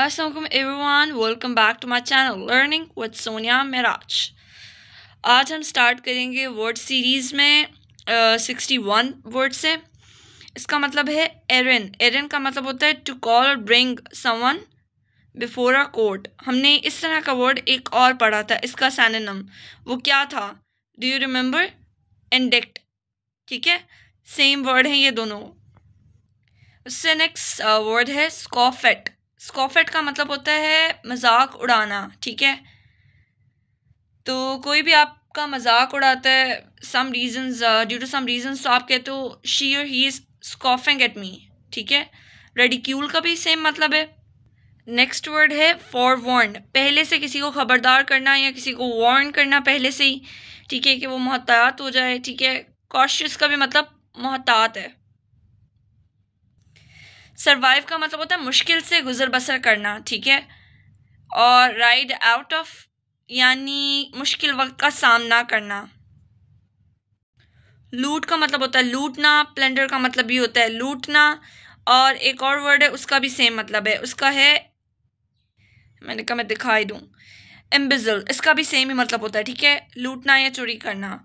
Aslam everyone welcome back to my channel learning with Sonia Meraj आज हम start करेंगे वर्ड सीरीज़ में सिक्सटी वन वर्ड से इसका मतलब है एरन एरन का मतलब होता है टू कॉल और bring someone before a court हमने इस तरह का वर्ड एक और पढ़ा था इसका सैनम वो क्या था डू यू रिमेंबर इंडेक्ट ठीक है सेम वर्ड हैं ये दोनों उससे नेक्स्ट वर्ड है स्कॉफेट स्कॉफेट का मतलब होता है मजाक उड़ाना ठीक है तो कोई भी आपका मजाक उड़ाता है some reasons due to some reasons तो आप कहते हो शी और ही इज़ स्कॉफिंग एट मी ठीक है रेडिक्यूल का भी सेम मतलब है नेक्स्ट वर्ड है फॉर वॉर्न पहले से किसी को खबरदार करना या किसी को वार्न करना पहले से ही ठीक है कि वो मोहतात हो जाए ठीक है कॉशियस का भी मतलब मोहतात है सर्वाइव का मतलब होता है मुश्किल से गुजर बसर करना ठीक है और राइड आउट ऑफ यानी मुश्किल वक्त का सामना करना लूट का मतलब होता है लूटना प्लेंडर का मतलब भी होता है लूटना और एक और वर्ड है उसका भी सेम मतलब है उसका है मैंने कहा मैं दिखाई दूँ एम्बिजल इसका भी सेम ही मतलब होता है ठीक है लूटना या चोरी करना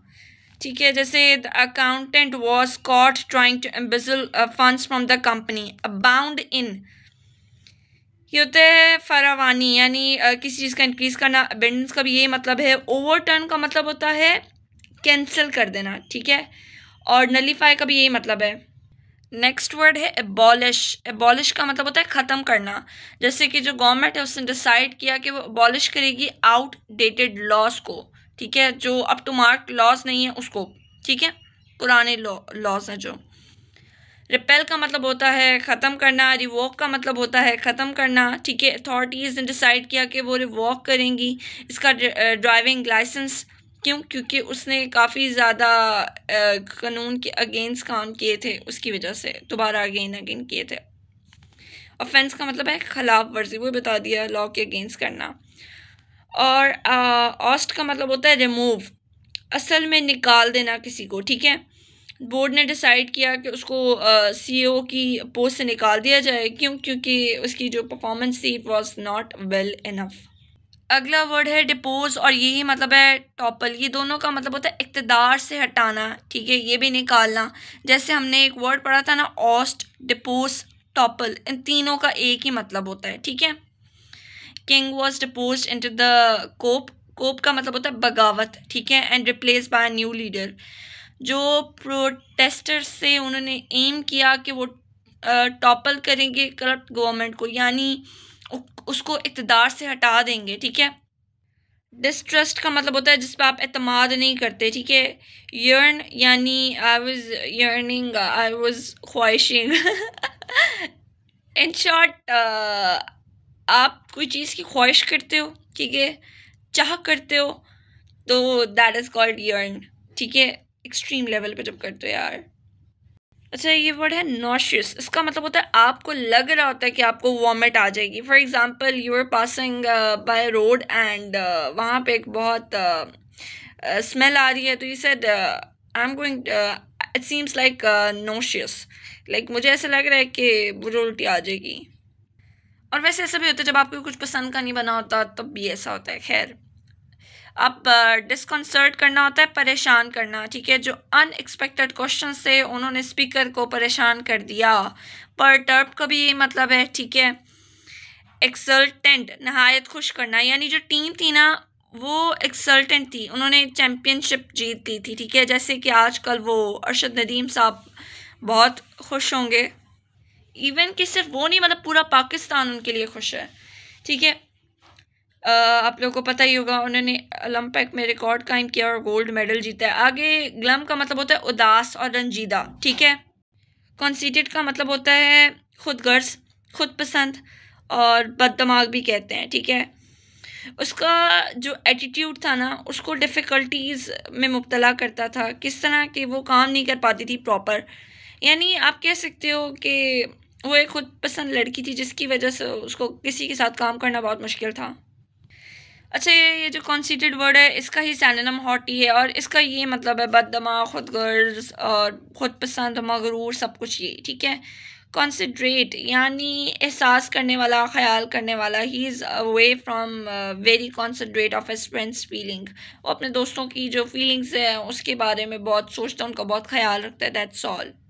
ठीक है जैसे the accountant was caught trying to embezzle fund from the company abound in ये होता है फरावानी यानी uh, किसी चीज़ का इंक्रीज करना अबेंडेंस का भी यही मतलब है ओवरटर्न का मतलब होता है कैंसिल कर देना ठीक है और नलीफाई का भी यही मतलब है नेक्स्ट वर्ड है एबॉलिश एबॉलिश का मतलब होता है ख़त्म करना जैसे कि जो गवर्नमेंट है उसने डिसाइड किया कि वो एबॉलिश करेगी आउटडेटेड लॉस को ठीक है जो अप टू मार्क लॉज नहीं है उसको ठीक है पुराने लॉज हैं जो रिपेल का मतलब होता है ख़त्म करना रिवॉक का मतलब होता है ख़त्म करना ठीक है अथॉरिटीज़ ने डिसाइड किया कि वो रिवॉक करेंगी इसका ड्राइविंग लाइसेंस क्यों क्योंकि उसने काफ़ी ज़्यादा कानून के अगेंस्ट काम किए थे उसकी वजह से दोबारा अगेन अगेन किए थे ऑफेंस का मतलब है खिलाफ वर्जी वो बता दिया लॉ के अगेंस्ट करना और ऑस्ट का मतलब होता है रिमूव असल में निकाल देना किसी को ठीक है बोर्ड ने डिसाइड किया कि उसको सी uh, e की पोस्ट से निकाल दिया जाए क्यों क्योंकि उसकी जो परफॉर्मेंस थी it was not well enough अगला वर्ड है डिपोज और यही मतलब है टॉपल ये दोनों का मतलब होता है इकतदार से हटाना ठीक है ये भी निकालना जैसे हमने एक वर्ड पढ़ा था ना ऑस्ट डिपोज टॉपल इन तीनों का एक ही मतलब होता है ठीक है king was depose into the coup coup का मतलब होता है बगावत ठीक है and replace by new leader जो प्रोटेस्टर से उन्होंने एम किया कि वो टॉपल करेंगे करप्ट गवर्नमेंट को यानी उसको इकतदार से हटा देंगे ठीक है डिस्ट्रस्ट का मतलब होता है जिस पर आप अतमाद नहीं करते ठीक है यर्न यानी I was yearning I was ख्वाहिशिंग इन शॉर्ट आप कोई चीज़ की ख्वाहिश करते हो ठीक है चाह करते हो तो दैट इज़ कॉल्ड यर्न ठीक है एक्सट्रीम लेवल पे जब करते हो यार अच्छा ये वर्ड है नॉशियस इसका मतलब होता है आपको लग रहा होता है कि आपको वॉमिट आ जाएगी for example you are passing by road and वहाँ पे एक बहुत स्मेल uh, uh, आ रही है तो ये said I am going it seems like nauseous like मुझे ऐसा लग रहा है कि मुझे उल्टी आ जाएगी और वैसे ऐसा भी होता है जब आपको कुछ पसंद का नहीं बना होता तब तो भी ऐसा होता है खैर अब डिसकॉन्सर्ट करना होता है परेशान करना ठीक है जो अनएक्सपेक्टेड क्वेश्चन से उन्होंने स्पीकर को परेशान कर दिया पर टर्प का भी यही मतलब है ठीक है एक्सल्टेंट नहायत खुश करना यानी जो टीम थी ना वो एक्सल्टेंट थी उन्होंने चैम्पियनशिप जीत दी थी ठीक है जैसे कि आजकल वो अरशद नदीम साहब बहुत खुश होंगे इवन कि सिर्फ वो नहीं मतलब पूरा पाकिस्तान उनके लिए खुश है ठीक है आप लोगों को पता ही होगा उन्होंने ओलंपिक में रिकॉर्ड कायम किया और गोल्ड मेडल जीता है आगे ग्लम का मतलब होता है उदास और रंजीदा ठीक है कॉन्सीटेड का मतलब होता है खुद गर्ज खुद पसंद और बददमाग भी कहते हैं ठीक है उसका जो एटीट्यूड था ना उसको डिफ़िकल्टीज़ में मुबतला करता था किस तरह कि वो काम नहीं कर पाती थी प्रॉपर यानी आप कह सकते हो कि वो एक खुद पसंद लड़की थी जिसकी वजह से उसको किसी के साथ काम करना बहुत मुश्किल था अच्छा ये ये जो कॉन्सीटेड वर्ड है इसका ही सैनम हॉटी है और इसका ये मतलब है बददमा खुद गर्ज और खुद पसंद मगरूर सब कुछ ये ठीक है कॉन्सड्रेट यानी एहसास करने वाला ख्याल करने वाला he is away from very considerate of his friends feeling वो अपने दोस्तों की जो फीलिंग्स है उसके बारे में बहुत सोचता है उनका बहुत ख्याल रखता है दैट्स ऑल